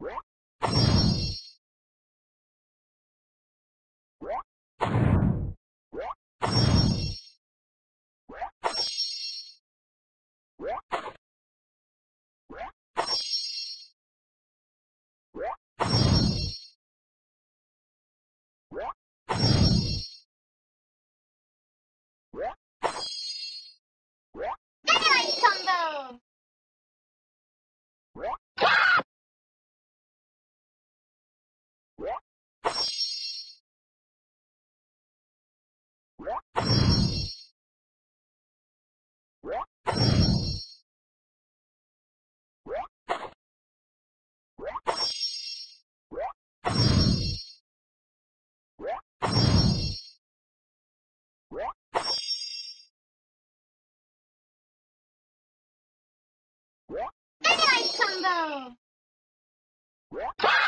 What? Wow! Ah!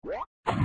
Bananas